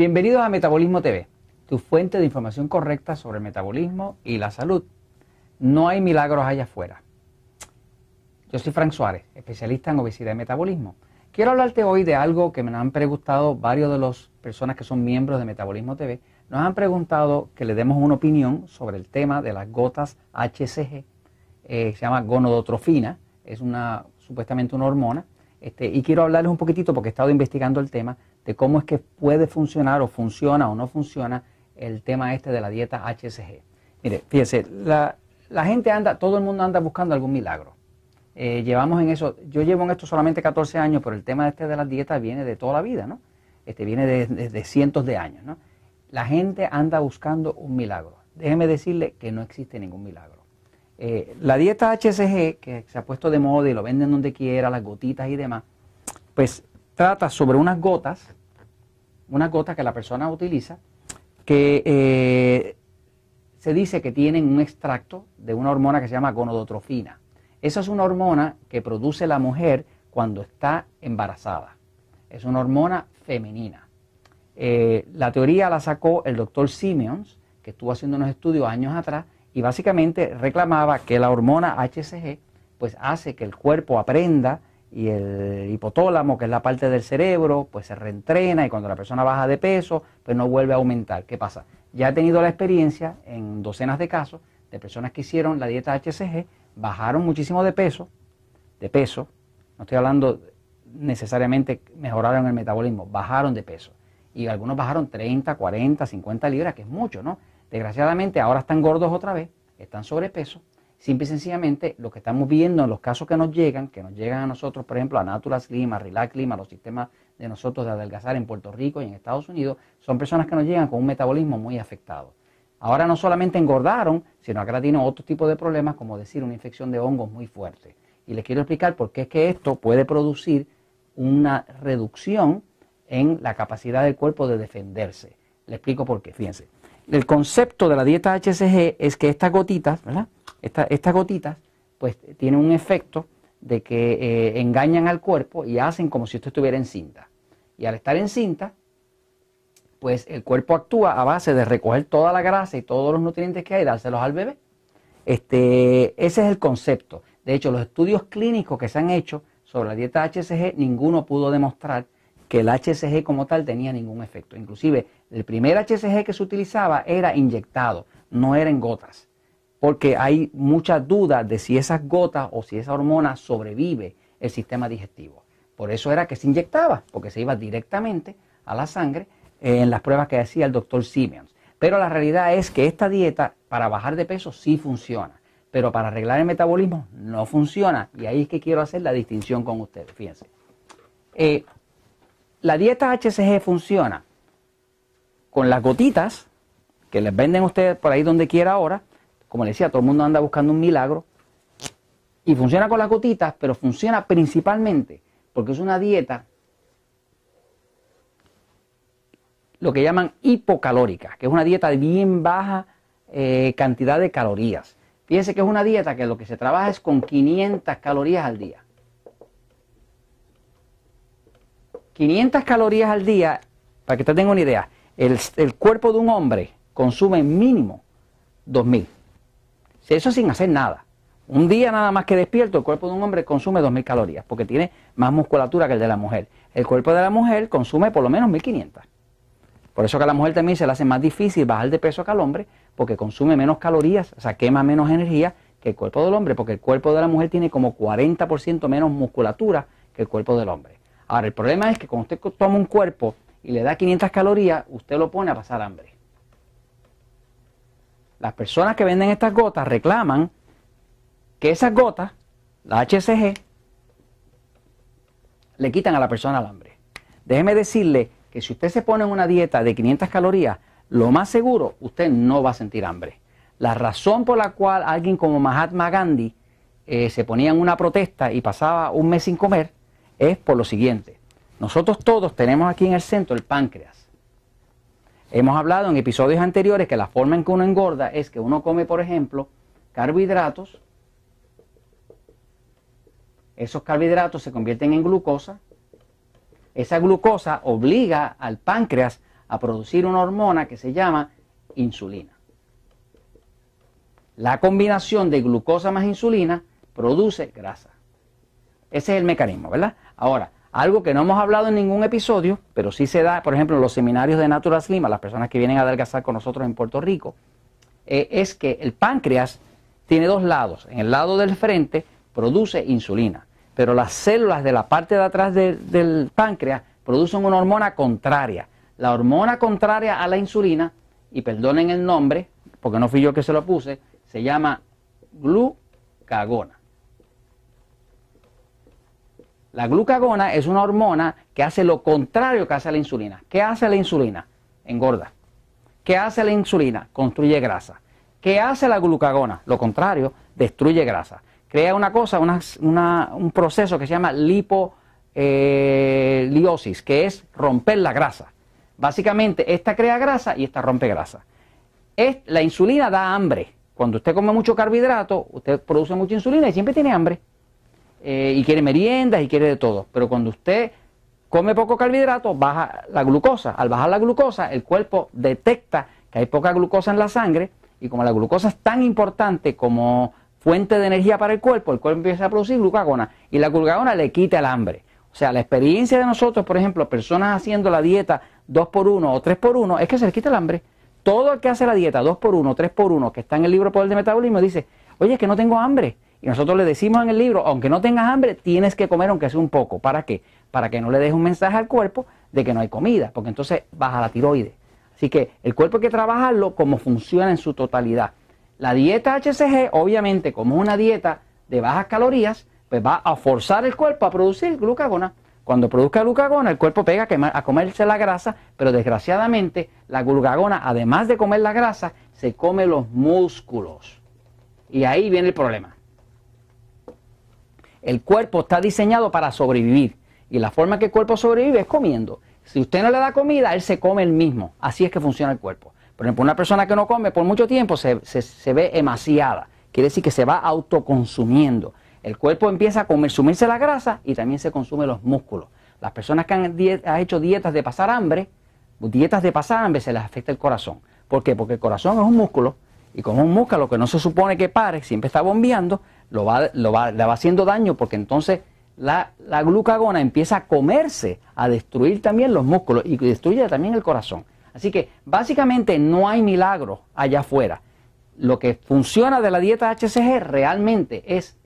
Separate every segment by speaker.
Speaker 1: Bienvenidos a Metabolismo TV, tu fuente de información correcta sobre el metabolismo y la salud. No hay milagros allá afuera. Yo soy Frank Suárez, especialista en obesidad y metabolismo. Quiero hablarte hoy de algo que me han preguntado varios de los personas que son miembros de Metabolismo TV. Nos han preguntado que le demos una opinión sobre el tema de las gotas HCG. Eh, se llama gonodotrofina, es una supuestamente una hormona este, y quiero hablarles un poquitito, porque he estado investigando el tema, de cómo es que puede funcionar o funciona o no funciona el tema este de la dieta HCG. Mire, fíjense, la, gente anda, todo el mundo anda buscando algún milagro. Eh, llevamos en eso, yo llevo en esto solamente 14 años, pero el tema este de las dietas viene de toda la vida, ¿no? Este viene desde de, cientos de años, ¿no? La gente anda buscando un milagro. Déjeme decirle que no existe ningún milagro. Eh, la dieta HCG, que se ha puesto de moda y lo venden donde quiera, las gotitas y demás, pues trata sobre unas gotas, unas gotas que la persona utiliza, que eh, se dice que tienen un extracto de una hormona que se llama gonodotrofina. Esa es una hormona que produce la mujer cuando está embarazada. Es una hormona femenina. Eh, la teoría la sacó el doctor Simeons, que estuvo haciendo unos estudios años atrás, y básicamente reclamaba que la hormona HCG pues hace que el cuerpo aprenda y el hipotólamo que es la parte del cerebro, pues se reentrena y cuando la persona baja de peso, pues no vuelve a aumentar. ¿Qué pasa? Ya he tenido la experiencia en docenas de casos de personas que hicieron la dieta HCG, bajaron muchísimo de peso, de peso, no estoy hablando necesariamente mejoraron el metabolismo, bajaron de peso. Y algunos bajaron 30, 40, 50 libras, que es mucho, ¿no? Desgraciadamente ahora están gordos otra vez, están sobrepeso. Simple y sencillamente lo que estamos viendo en los casos que nos llegan, que nos llegan a nosotros, por ejemplo, a Natural Clima, Relax a los sistemas de nosotros de adelgazar en Puerto Rico y en Estados Unidos, son personas que nos llegan con un metabolismo muy afectado. Ahora no solamente engordaron, sino que ahora tienen otro tipo de problemas, como decir una infección de hongos muy fuerte. Y les quiero explicar por qué es que esto puede producir una reducción en la capacidad del cuerpo de defenderse. Le explico por qué, fíjense el concepto de la dieta HCG es que estas gotitas, ¿verdad? estas gotitas, pues tienen un efecto de que eh, engañan al cuerpo y hacen como si usted estuviera en cinta. Y al estar en cinta, pues el cuerpo actúa a base de recoger toda la grasa y todos los nutrientes que hay y dárselos al bebé. Este, ese es el concepto. De hecho, los estudios clínicos que se han hecho sobre la dieta HCG, ninguno pudo demostrar que el HCG como tal tenía ningún efecto. Inclusive el primer HCG que se utilizaba era inyectado, no era en gotas, porque hay muchas dudas de si esas gotas o si esa hormona sobrevive el sistema digestivo. Por eso era que se inyectaba, porque se iba directamente a la sangre eh, en las pruebas que hacía el doctor Siemens. Pero la realidad es que esta dieta para bajar de peso sí funciona, pero para arreglar el metabolismo no funciona. Y ahí es que quiero hacer la distinción con ustedes, fíjense. Eh, la dieta HCG funciona con las gotitas que les venden ustedes por ahí donde quiera ahora. Como les decía, todo el mundo anda buscando un milagro. Y funciona con las gotitas, pero funciona principalmente porque es una dieta lo que llaman hipocalórica, que es una dieta de bien baja eh, cantidad de calorías. Fíjense que es una dieta que lo que se trabaja es con 500 calorías al día. 500 calorías al día, para que usted tenga una idea, el, el cuerpo de un hombre consume mínimo 2000. Eso sin hacer nada. Un día nada más que despierto, el cuerpo de un hombre consume 2.000 calorías, porque tiene más musculatura que el de la mujer. El cuerpo de la mujer consume por lo menos 1.500. Por eso que a la mujer también se le hace más difícil bajar de peso que al hombre, porque consume menos calorías, o sea, quema menos energía que el cuerpo del hombre, porque el cuerpo de la mujer tiene como 40% menos musculatura que el cuerpo del hombre. Ahora, el problema es que cuando usted toma un cuerpo y le da 500 calorías, usted lo pone a pasar hambre. Las personas que venden estas gotas reclaman que esas gotas, la HCG, le quitan a la persona el hambre. Déjeme decirle que si usted se pone en una dieta de 500 calorías, lo más seguro, usted no va a sentir hambre. La razón por la cual alguien como Mahatma Gandhi eh, se ponía en una protesta y pasaba un mes sin comer es por lo siguiente. Nosotros todos tenemos aquí en el centro el páncreas. Hemos hablado en episodios anteriores que la forma en que uno engorda es que uno come, por ejemplo, carbohidratos. Esos carbohidratos se convierten en glucosa. Esa glucosa obliga al páncreas a producir una hormona que se llama insulina. La combinación de glucosa más insulina produce grasa. Ese es el mecanismo, ¿verdad? Ahora, algo que no hemos hablado en ningún episodio, pero sí se da, por ejemplo, en los seminarios de Natural Slim, las personas que vienen a adelgazar con nosotros en Puerto Rico, eh, es que el páncreas tiene dos lados. En el lado del frente produce insulina, pero las células de la parte de atrás del páncreas producen una hormona contraria. La hormona contraria a la insulina, y perdonen el nombre, porque no fui yo que se lo puse, se llama glucagona. La glucagona es una hormona que hace lo contrario que hace la insulina. ¿Qué hace la insulina? Engorda. ¿Qué hace la insulina? Construye grasa. ¿Qué hace la glucagona? Lo contrario, destruye grasa. Crea una cosa, un proceso que se llama lipoliosis, eh, que es romper la grasa. Básicamente, esta crea grasa y esta rompe grasa. Es, la insulina da hambre. Cuando usted come mucho carbohidrato, usted produce mucha insulina y siempre tiene hambre. Eh, y quiere meriendas y quiere de todo. Pero cuando usted come poco carbohidrato, baja la glucosa. Al bajar la glucosa, el cuerpo detecta que hay poca glucosa en la sangre y como la glucosa es tan importante como fuente de energía para el cuerpo, el cuerpo empieza a producir glucagona y la glucagona le quita el hambre. O sea, la experiencia de nosotros, por ejemplo, personas haciendo la dieta 2x1 o 3x1, es que se les quita el hambre. Todo el que hace la dieta 2x1, 3x1, que está en el libro Poder de Metabolismo, dice, oye, es que no tengo hambre. Y nosotros le decimos en el libro, aunque no tengas hambre, tienes que comer aunque sea un poco. ¿Para qué? Para que no le des un mensaje al cuerpo de que no hay comida, porque entonces baja la tiroides. Así que el cuerpo hay que trabajarlo como funciona en su totalidad. La dieta HCG, obviamente, como es una dieta de bajas calorías, pues va a forzar el cuerpo a producir glucagona. Cuando produzca glucagona, el cuerpo pega a, comerse la grasa, pero desgraciadamente la glucagona, además de comer la grasa, se come los músculos. Y ahí viene el problema. El cuerpo está diseñado para sobrevivir y la forma que el cuerpo sobrevive es comiendo. Si usted no le da comida, él se come el mismo. Así es que funciona el cuerpo. Por ejemplo, una persona que no come por mucho tiempo se, ve emaciada. Quiere decir que se va autoconsumiendo. El cuerpo empieza a consumirse la grasa y también se consume los músculos. Las personas que han, hecho dietas de pasar hambre, dietas de pasar hambre se les afecta el corazón. ¿Por qué? Porque el corazón es un músculo y como un músculo que no se supone que pare, siempre está bombeando, lo va, lo va, le va haciendo daño porque entonces la, glucagona empieza a comerse, a destruir también los músculos y destruye también el corazón. Así que básicamente no hay milagro allá afuera. Lo que funciona de la dieta HCG realmente es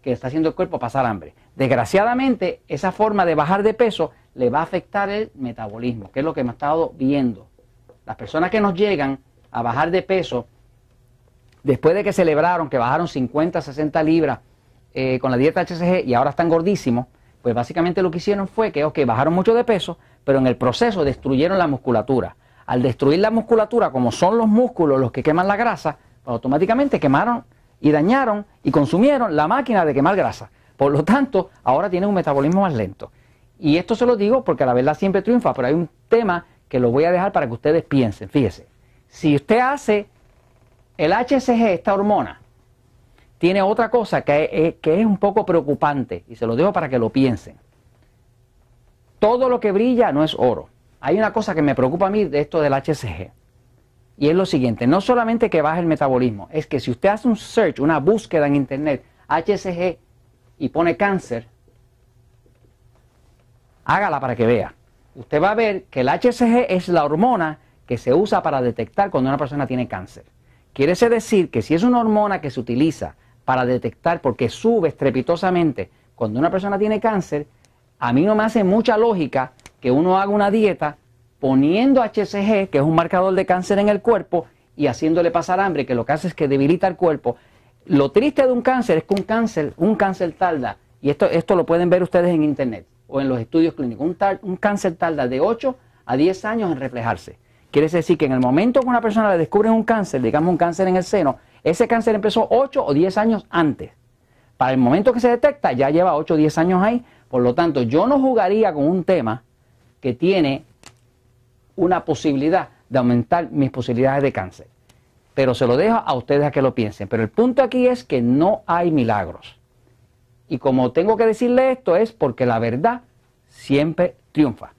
Speaker 1: que está haciendo el cuerpo pasar hambre. Desgraciadamente, esa forma de bajar de peso le va a afectar el metabolismo, que es lo que hemos estado viendo. Las personas que nos llegan a bajar de peso después de que celebraron que bajaron 50, 60 libras eh, con la dieta HCG y ahora están gordísimos, pues básicamente lo que hicieron fue que, bajaron mucho de peso, pero en el proceso destruyeron la musculatura. Al destruir la musculatura, como son los músculos los que queman la grasa, pues automáticamente quemaron y dañaron y consumieron la máquina de quemar grasa. Por lo tanto, ahora tienen un metabolismo más lento. Y esto se lo digo porque la verdad siempre triunfa, pero hay un tema que lo voy a dejar para que ustedes piensen. Fíjese, si usted hace el HCG, esta hormona, tiene otra cosa que, es un poco preocupante y se lo dejo para que lo piensen. Todo lo que brilla no es oro. Hay una cosa que me preocupa a mí de esto del HCG. Y es lo siguiente, no solamente que baja el metabolismo, es que si usted hace un search, una búsqueda en internet, HCG y pone cáncer, hágala para que vea. Usted va a ver que el HCG es la hormona que se usa para detectar cuando una persona tiene cáncer. Quiere decir que si es una hormona que se utiliza para detectar, porque sube estrepitosamente cuando una persona tiene cáncer, a mí no me hace mucha lógica que uno haga una dieta poniendo HCG, que es un marcador de cáncer en el cuerpo, y haciéndole pasar hambre, que lo que hace es que debilita el cuerpo. Lo triste de un cáncer es que un cáncer, un cáncer tarda, y esto, esto lo pueden ver ustedes en internet o en los estudios clínicos, un, cáncer tarda de 8 a 10 años en reflejarse. Quiere decir que en el momento que una persona le descubre un cáncer, digamos un cáncer en el seno, ese cáncer empezó 8 o 10 años antes. Para el momento que se detecta, ya lleva 8 o 10 años ahí. Por lo tanto, yo no jugaría con un tema que tiene una posibilidad de aumentar mis posibilidades de cáncer. Pero se lo dejo a ustedes a que lo piensen. Pero el punto aquí es que no hay milagros. Y como tengo que decirle esto es porque la verdad siempre triunfa.